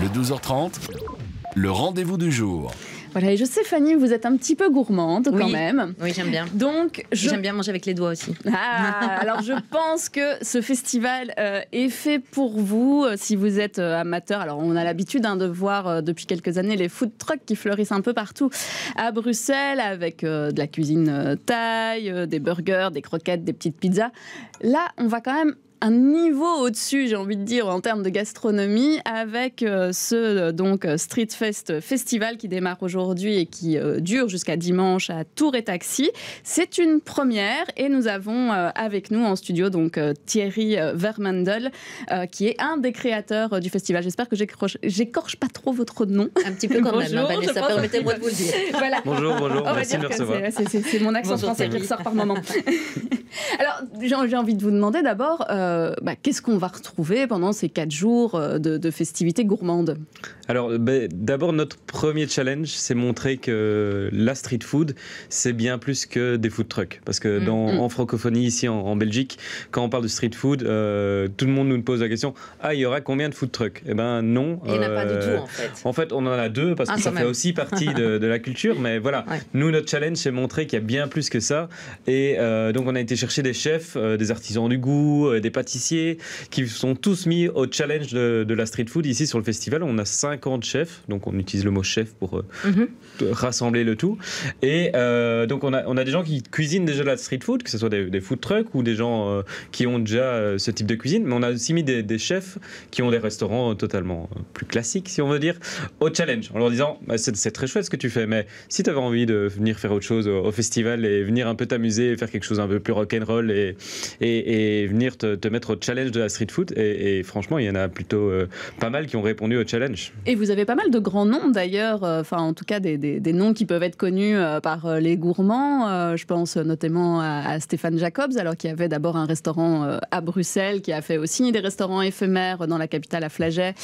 Le 12h30, le rendez-vous du jour. Voilà, et je sais, Fanny, vous êtes un petit peu gourmande quand même. Oui, j'aime bien. Donc, j'aime bien manger avec les doigts aussi. Ah, alors je pense que ce festival euh, est fait pour vous euh, si vous êtes euh, amateur. Alors, on a l'habitude hein, de voir depuis quelques années les food trucks qui fleurissent un peu partout à Bruxelles avec de la cuisine thaï, des burgers, des croquettes, des petites pizzas. Là, on va quand même un niveau au-dessus, j'ai envie de dire, en termes de gastronomie, avec euh, ce euh, donc euh, Street Fest Festival qui démarre aujourd'hui et qui dure jusqu'à dimanche à Tour et Taxi. C'est une première et nous avons avec nous en studio donc Thierry Vermandel, qui est un des créateurs du festival. J'espère que j'écorche pas trop votre nom. Un petit peu quand même, hein, Vanessa, permettez-moi de vous dire. Bonjour, bonjour, merci de me recevoir. C'est mon accent français qui ressort par moment. Alors, j'ai envie de vous demander d'abord, euh, bah, qu'est-ce qu'on va retrouver pendant ces quatre jours euh, de, festivités gourmandes Alors, euh, ben, d'abord, notre premier challenge, c'est montrer que la street food, c'est bien plus que des food trucks. Parce que mm, dans, mm. en francophonie, ici en, Belgique, quand on parle de street food, tout le monde nous pose la question Ah, il y aura combien de food trucks Eh ben non. Il n'y en a pas du tout, en fait. En fait, on en a deux parce ah, que ça fait aussi partie de, la culture. Mais voilà, nous, notre challenge, c'est montrer qu'il y a bien plus que ça. Et donc, on a été chercher des chefs, euh, des artisans du goût, euh, des pâtissiers, qui sont tous mis au challenge de, la street food. Ici, sur le festival, on a 50 chefs, donc on utilise le mot chef pour euh, mhm. rassembler le tout. Et donc, on a, on a des gens qui cuisinent déjà la street food, que ce soit des, food trucks ou des gens qui ont déjà ce type de cuisine, mais on a aussi mis des, chefs qui ont des restaurants totalement plus classiques, si on veut dire, au challenge, en leur disant, bah, c'est très chouette ce que tu fais, mais si tu avais envie de venir faire autre chose au, festival et venir un peu t'amuser, faire quelque chose un peu plus rock roll et, et, venir te, mettre au challenge de la street food. Et, franchement, il y en a plutôt euh, pas mal qui ont répondu au challenge. Et vous avez pas mal de grands noms d'ailleurs, euh, enfin en tout cas des, noms qui peuvent être connus euh, par les gourmands. je pense notamment à, Stéphane Jacobs, alors qu'il avait d'abord un restaurant à Bruxelles, qui a fait aussi des restaurants éphémères dans la capitale à Flaget,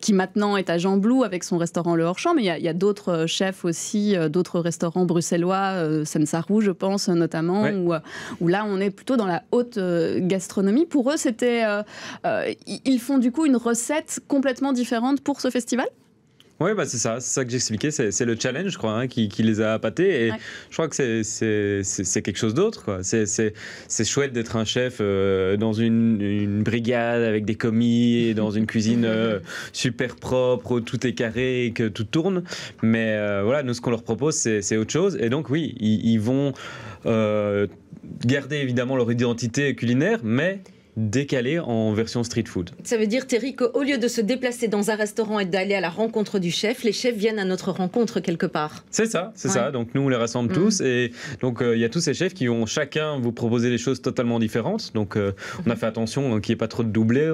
qui maintenant est à Jean Blou avec son restaurant Le hors Mais il y a, d'autres chefs aussi, d'autres restaurants bruxellois, Sensarou, je pense notamment, où, où là on on est plutôt dans la haute euh, gastronomie. Pour eux, c'était. Euh, euh, ils font du coup une recette complètement différente pour ce festival oui, bah c'est ça, ça que j'expliquais, c'est le challenge, je crois, hein, qui, les a appâtés. Et je crois que c'est quelque chose d'autre. C'est chouette d'être un chef euh, dans une, brigade avec des commis, dans une cuisine euh, super propre, où tout est carré et que tout tourne. Mais euh, voilà, nous, ce qu'on leur propose, c'est autre chose. Et donc, oui, ils, ils vont garder évidemment leur identité culinaire, mais décalé en version street food. Ça veut dire, Thierry, qu'au lieu de se déplacer dans un restaurant et d'aller à la rencontre du chef, les chefs viennent à notre rencontre quelque part. C'est ça, c'est ça. Donc nous, on les rassemble mm. tous. Et donc, euh, il y a tous ces chefs qui vont chacun vous proposer des choses totalement différentes. Donc, euh, on a mm-hmm. fait attention hein, qu'il n'y ait pas trop de doublés.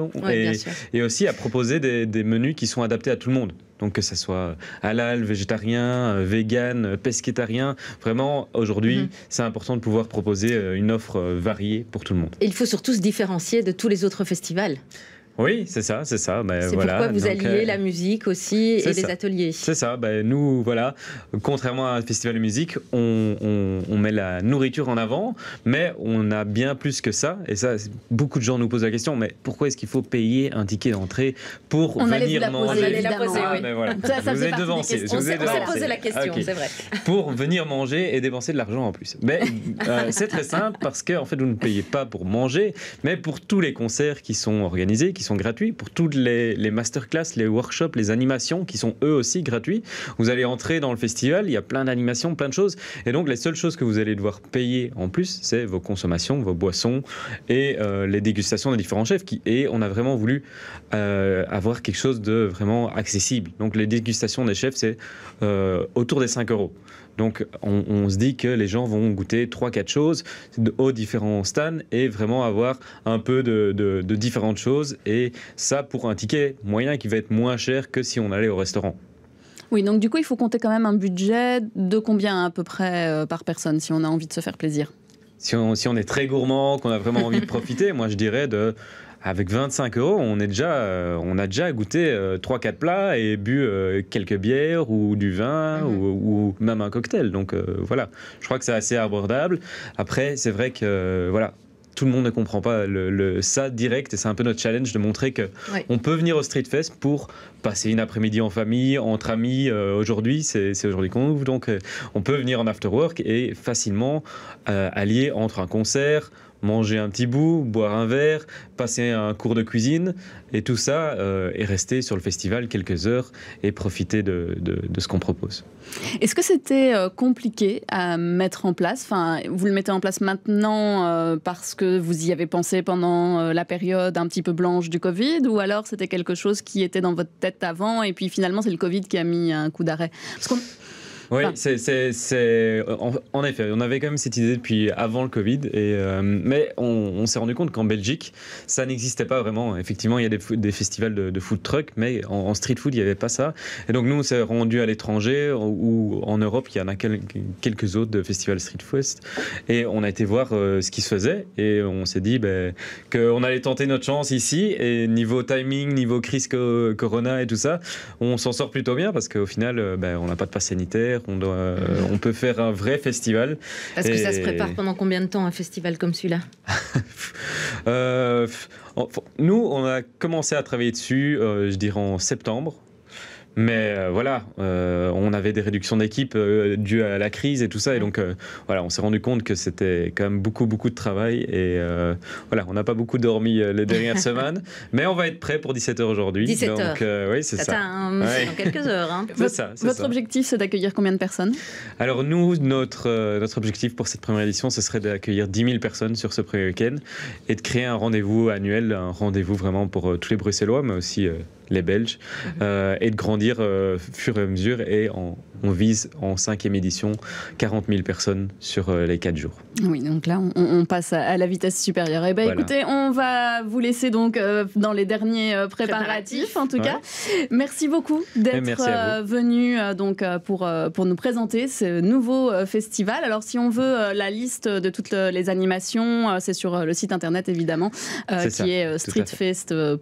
et, aussi à proposer des menus qui sont adaptés à tout le monde. Donc que ça soit euh, halal, végétarien, euh, vegan, euh, pescétarien, vraiment aujourd'hui mhm. c'est important de pouvoir proposer une offre variée pour tout le monde. il faut surtout se différencier de tous les autres festivals. Oui, c'est ça, c'est ça. Ben, c'est pourquoi vous alliez euh, la musique aussi et les ateliers. C'est ça. Ben, nous, voilà, contrairement à un festival de musique, on, met la nourriture en avant, mais on a bien plus que ça. Et ça, beaucoup de gens nous posent la question, mais pourquoi est-ce qu'il faut payer un ticket d'entrée pour venir manger On vous la poser, ah, oui. ben, voilà. ça, ça, vous On s'est posé la question, c'est vrai. Pour venir manger et dépenser de l'argent en plus. Mais euh, c'est très simple parce que en fait, vous ne payez pas pour manger, mais pour tous les concerts qui sont organisés, qui sont gratuits, pour toutes les, les masterclass, les workshops, les animations qui sont eux aussi gratuits. Vous allez entrer dans le festival, il y a plein d'animations, plein de choses. Et donc les seules choses que vous allez devoir payer en plus, c'est vos consommations, vos boissons et euh, les dégustations des différents chefs. Qui, et on a vraiment voulu euh, avoir quelque chose de vraiment accessible. Donc les dégustations des chefs, c'est euh, autour des 5 euros. Donc on, se dit que les gens vont goûter 3-4 choses aux différents stands et vraiment avoir un peu de, de différentes choses et et ça pour un ticket moyen qui va être moins cher que si on allait au restaurant. Oui, donc du coup, il faut compter quand même un budget de combien à peu près euh, par personne si on a envie de se faire plaisir si on, si on est très gourmand, qu'on a vraiment envie de profiter, moi je dirais de avec 25 euros, on, est déjà, euh, on a déjà goûté 3-4 euh, plats et bu quelques bières ou du vin mhm. ou, ou, même un cocktail. Donc voilà, je crois que c'est assez abordable. Après, c'est vrai que voilà, tout le monde ne comprend pas le, ça direct et c'est un peu notre challenge de montrer que on peut venir au Street Fest pour passer une après-midi en famille, entre amis. Euh, aujourd'hui, c'est, aujourd'hui qu'on ouvre, donc euh, on peut venir en after work et facilement euh, allier entre un concert, manger un petit bout, boire un verre, passer un cours de cuisine, et tout ça, et euh, rester sur le festival quelques heures et profiter de, de, ce qu'on propose. Est-ce que c'était euh, compliqué à mettre en place enfin, Vous le mettez en place maintenant euh, parce que vous y avez pensé pendant la période un petit peu blanche du Covid, ou alors c'était quelque chose qui était dans votre tête avant, et puis finalement c'est le Covid qui a mis un coup d'arrêt Parce oui, c'est, en, effet, on avait quand même cette idée depuis avant le Covid, et, euh, mais on, s'est rendu compte qu'en Belgique, ça n'existait pas vraiment. Effectivement, il y a des, des festivals de, de, food truck, mais en, street food, il n'y avait pas ça. Et donc nous, on s'est rendu à l'étranger ou en Europe, il y en a quelques autres de festivals street food et on a été voir euh, ce qui se faisait, et on s'est dit ben, qu'on allait tenter notre chance ici, et niveau timing, niveau crise corona et tout ça, on s'en sort plutôt bien parce qu'au final, euh, ben, on n'a pas de passe sanitaire euh, on, peut faire un vrai festival. Parce ce que ça se prépare pendant combien de temps un festival comme celui-là euh, Nous, on a commencé à travailler dessus, euh, je dirais en septembre. Mais euh, voilà, euh, on avait des réductions d'équipe euh, dues à la crise et tout ça. Et donc, voilà, on s'est rendu compte que c'était quand même beaucoup, beaucoup de travail. Et voilà, on n'a pas beaucoup dormi les dernières semaines. Mais on va être prêt pour 17h aujourd'hui. 17 donc, oui, c'est ça. Un... Hein, ouais. dans quelques heures. Hein. votre, ça, objectif, c'est d'accueillir combien de personnes Alors, nous, notre, notre objectif pour cette première édition, ce serait d'accueillir 10 000 personnes sur ce premier week-end et de créer un rendez-vous annuel, un rendez-vous vraiment pour tous les Bruxellois, mais aussi les Belges, mhm. euh, et de grandir euh, fur et à mesure et en on vise en cinquième édition 40 000 personnes sur euh, les 4 jours. Oui, donc là, on, passe à la vitesse supérieure. Eh bien, écoutez, on va vous laisser donc euh, dans les derniers euh, préparatifs, en tout cas. Merci beaucoup eh, d'être venu donc, pour, pour nous présenter ce nouveau festival. Alors, si on veut la liste de toutes les animations, c'est sur le site internet, évidemment, qui est streetfest.be.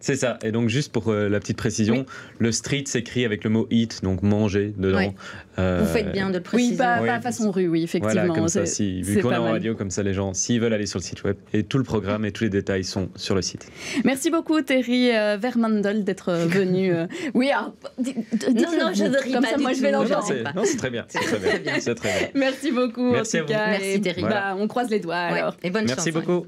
C'est ça. Et donc, juste pour la petite précision, le street s'écrit avec le mot hit, donc mon manger dedans. Vous faites bien de le préciser. Oui, pas, oui, façon rue, oui, effectivement. Voilà, comme ça, si, vu qu'on est en radio, comme ça, les gens, s'ils veulent aller sur le site web, et tout le programme et tous les détails sont sur le site. Merci beaucoup, Thierry Vermandol, euh, Vermandel, d'être euh, venu. Euh, oui, alors, non, non, je ne ris comme pas. moi, je vais l'entendre. Non, c'est très bien. C'est très, bien. Merci beaucoup, Merci en tout Merci, Thierry. Bah, on croise les doigts, alors. Et bonne Merci hein. beaucoup.